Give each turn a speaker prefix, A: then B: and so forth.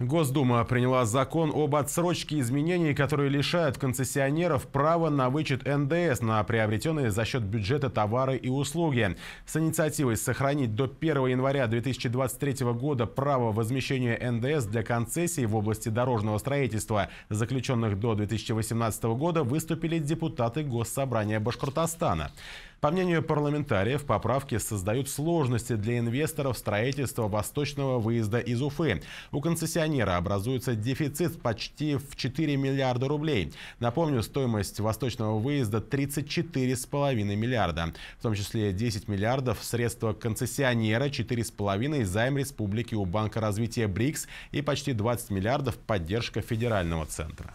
A: Госдума приняла закон об отсрочке изменений, которые лишают концессионеров права на вычет НДС на приобретенные за счет бюджета товары и услуги. С инициативой сохранить до 1 января 2023 года право возмещения НДС для концессий в области дорожного строительства, заключенных до 2018 года, выступили депутаты Госсобрания Башкортостана. По мнению парламентариев, поправки создают сложности для инвесторов строительства восточного выезда из Уфы. У концессионера образуется дефицит почти в 4 миллиарда рублей. Напомню, стоимость восточного выезда 34,5 миллиарда, в том числе 10 миллиардов средства концессионера, 4,5 займ республики у Банка развития БРИКС и почти 20 миллиардов поддержка федерального центра.